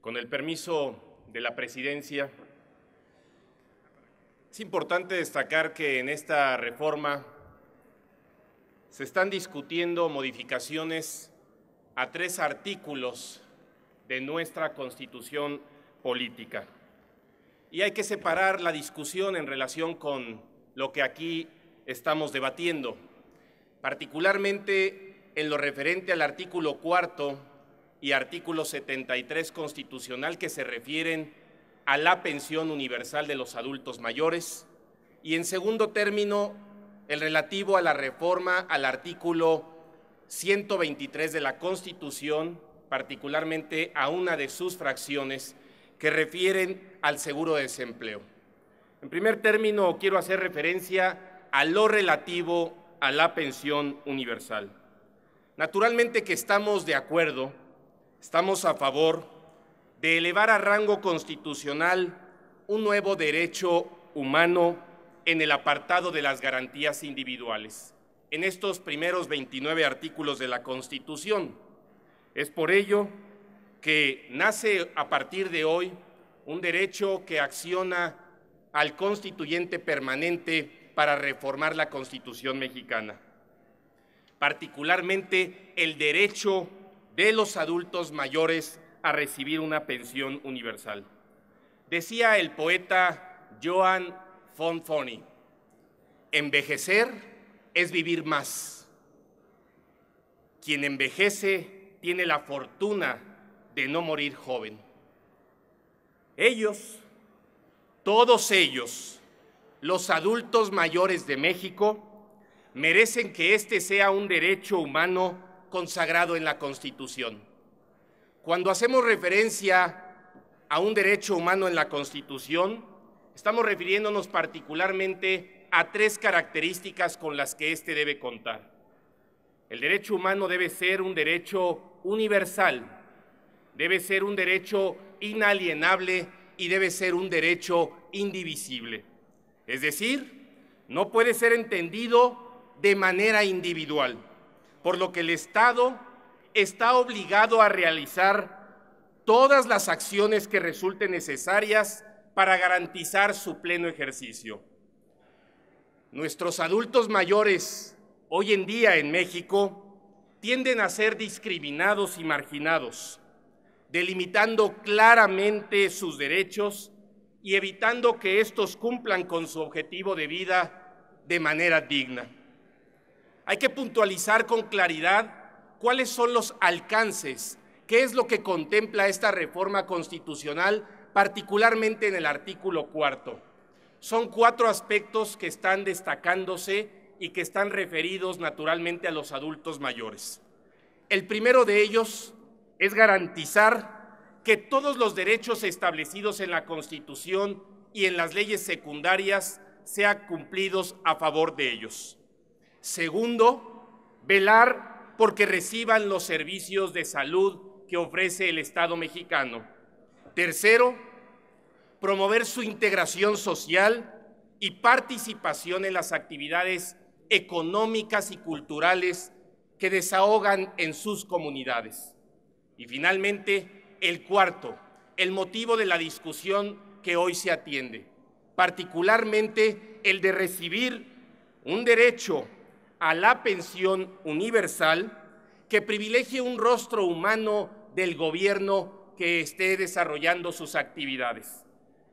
Con el permiso de la presidencia, es importante destacar que en esta reforma se están discutiendo modificaciones a tres artículos de nuestra constitución política. Y hay que separar la discusión en relación con lo que aquí estamos debatiendo, particularmente en lo referente al artículo cuarto y artículo 73 constitucional que se refieren a la pensión universal de los adultos mayores y en segundo término el relativo a la reforma al artículo 123 de la Constitución, particularmente a una de sus fracciones que refieren al seguro de desempleo. En primer término, quiero hacer referencia a lo relativo a la pensión universal. Naturalmente que estamos de acuerdo Estamos a favor de elevar a rango constitucional un nuevo derecho humano en el apartado de las garantías individuales, en estos primeros 29 artículos de la Constitución. Es por ello que nace a partir de hoy un derecho que acciona al constituyente permanente para reformar la Constitución mexicana, particularmente el derecho de los adultos mayores a recibir una pensión universal. Decía el poeta Joan Fonfoni, envejecer es vivir más. Quien envejece tiene la fortuna de no morir joven. Ellos, todos ellos, los adultos mayores de México, merecen que este sea un derecho humano consagrado en la Constitución. Cuando hacemos referencia a un derecho humano en la Constitución, estamos refiriéndonos particularmente a tres características con las que éste debe contar. El derecho humano debe ser un derecho universal, debe ser un derecho inalienable y debe ser un derecho indivisible. Es decir, no puede ser entendido de manera individual por lo que el Estado está obligado a realizar todas las acciones que resulten necesarias para garantizar su pleno ejercicio. Nuestros adultos mayores hoy en día en México tienden a ser discriminados y marginados, delimitando claramente sus derechos y evitando que estos cumplan con su objetivo de vida de manera digna. Hay que puntualizar con claridad cuáles son los alcances, qué es lo que contempla esta reforma constitucional, particularmente en el artículo cuarto. Son cuatro aspectos que están destacándose y que están referidos naturalmente a los adultos mayores. El primero de ellos es garantizar que todos los derechos establecidos en la Constitución y en las leyes secundarias sean cumplidos a favor de ellos. Segundo, velar porque reciban los servicios de salud que ofrece el Estado mexicano. Tercero, promover su integración social y participación en las actividades económicas y culturales que desahogan en sus comunidades. Y finalmente, el cuarto, el motivo de la discusión que hoy se atiende, particularmente el de recibir un derecho a la pensión universal que privilegie un rostro humano del gobierno que esté desarrollando sus actividades.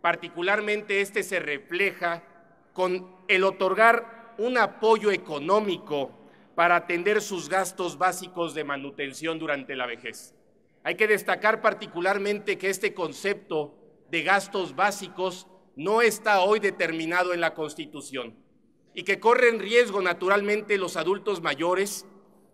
Particularmente este se refleja con el otorgar un apoyo económico para atender sus gastos básicos de manutención durante la vejez. Hay que destacar particularmente que este concepto de gastos básicos no está hoy determinado en la Constitución y que corren riesgo naturalmente los adultos mayores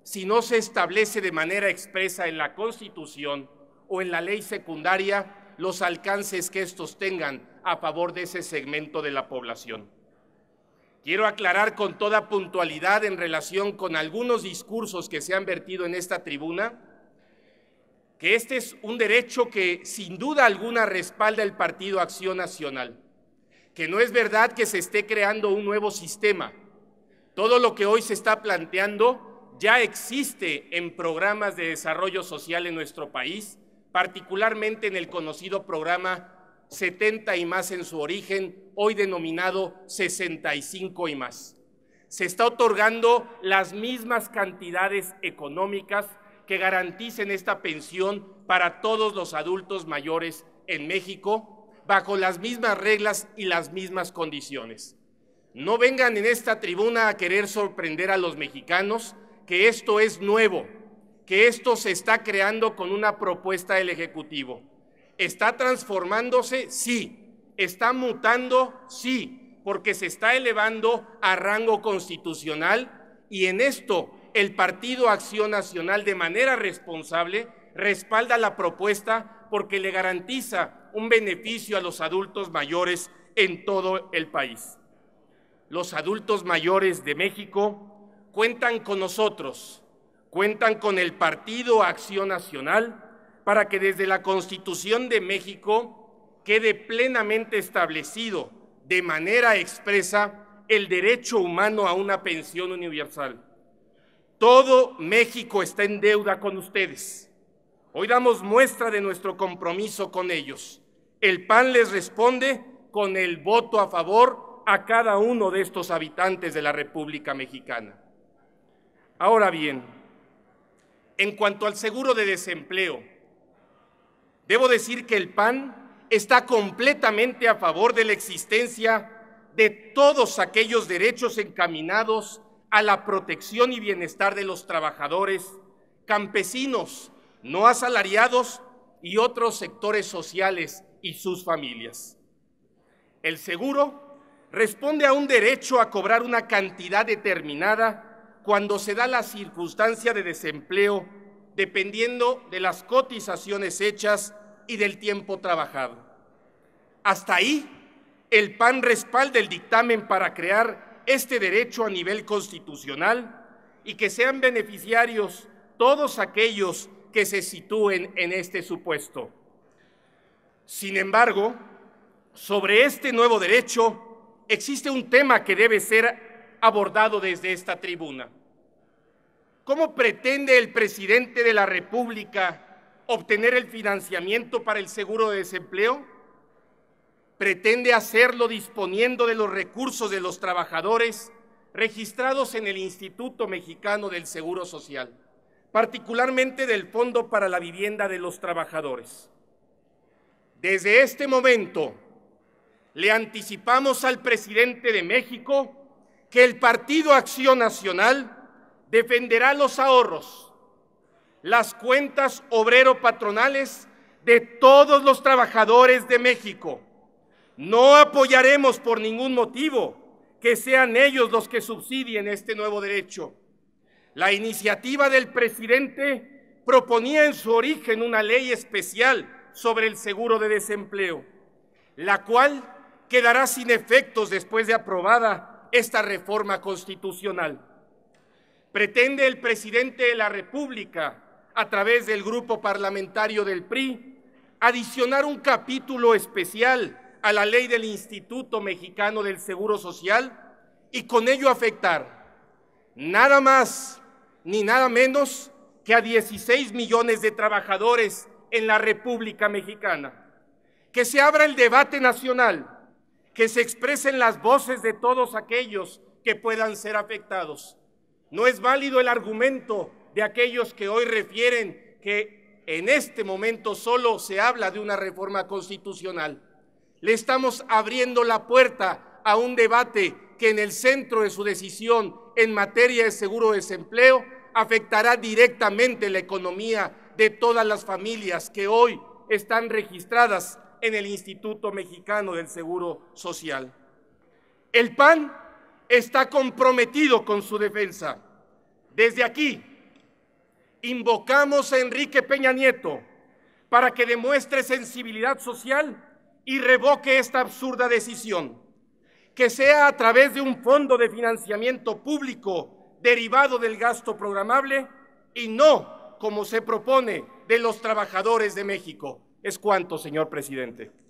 si no se establece de manera expresa en la Constitución o en la ley secundaria los alcances que estos tengan a favor de ese segmento de la población. Quiero aclarar con toda puntualidad en relación con algunos discursos que se han vertido en esta tribuna que este es un derecho que sin duda alguna respalda el Partido Acción Nacional que no es verdad que se esté creando un nuevo sistema. Todo lo que hoy se está planteando ya existe en programas de desarrollo social en nuestro país, particularmente en el conocido programa 70 y más en su origen, hoy denominado 65 y más. Se está otorgando las mismas cantidades económicas que garanticen esta pensión para todos los adultos mayores en México bajo las mismas reglas y las mismas condiciones. No vengan en esta tribuna a querer sorprender a los mexicanos que esto es nuevo, que esto se está creando con una propuesta del Ejecutivo. ¿Está transformándose? Sí. ¿Está mutando? Sí, porque se está elevando a rango constitucional y en esto el Partido Acción Nacional de manera responsable respalda la propuesta porque le garantiza un beneficio a los adultos mayores en todo el país. Los adultos mayores de México cuentan con nosotros, cuentan con el Partido Acción Nacional para que desde la Constitución de México quede plenamente establecido de manera expresa el derecho humano a una pensión universal. Todo México está en deuda con ustedes. Hoy damos muestra de nuestro compromiso con ellos el PAN les responde con el voto a favor a cada uno de estos habitantes de la República Mexicana. Ahora bien, en cuanto al seguro de desempleo, debo decir que el PAN está completamente a favor de la existencia de todos aquellos derechos encaminados a la protección y bienestar de los trabajadores, campesinos, no asalariados y otros sectores sociales y sus familias. El seguro responde a un derecho a cobrar una cantidad determinada cuando se da la circunstancia de desempleo, dependiendo de las cotizaciones hechas y del tiempo trabajado. Hasta ahí, el PAN respalda el dictamen para crear este derecho a nivel constitucional y que sean beneficiarios todos aquellos que se sitúen en este supuesto. Sin embargo, sobre este nuevo derecho existe un tema que debe ser abordado desde esta tribuna. ¿Cómo pretende el presidente de la República obtener el financiamiento para el seguro de desempleo? pretende hacerlo disponiendo de los recursos de los trabajadores registrados en el Instituto Mexicano del Seguro Social, particularmente del Fondo para la Vivienda de los Trabajadores. Desde este momento le anticipamos al presidente de México que el Partido Acción Nacional defenderá los ahorros, las cuentas obrero-patronales de todos los trabajadores de México. No apoyaremos por ningún motivo que sean ellos los que subsidien este nuevo derecho. La iniciativa del presidente proponía en su origen una ley especial sobre el seguro de desempleo, la cual quedará sin efectos después de aprobada esta reforma constitucional. Pretende el presidente de la República, a través del grupo parlamentario del PRI, adicionar un capítulo especial a la ley del Instituto Mexicano del Seguro Social y con ello afectar nada más ni nada menos que a 16 millones de trabajadores en la República Mexicana. Que se abra el debate nacional, que se expresen las voces de todos aquellos que puedan ser afectados. No es válido el argumento de aquellos que hoy refieren que en este momento solo se habla de una reforma constitucional. Le estamos abriendo la puerta a un debate que en el centro de su decisión en materia de seguro desempleo afectará directamente la economía de todas las familias que hoy están registradas en el Instituto Mexicano del Seguro Social. El PAN está comprometido con su defensa. Desde aquí, invocamos a Enrique Peña Nieto para que demuestre sensibilidad social y revoque esta absurda decisión, que sea a través de un fondo de financiamiento público derivado del gasto programable y no como se propone de los trabajadores de México. Es cuanto, señor presidente.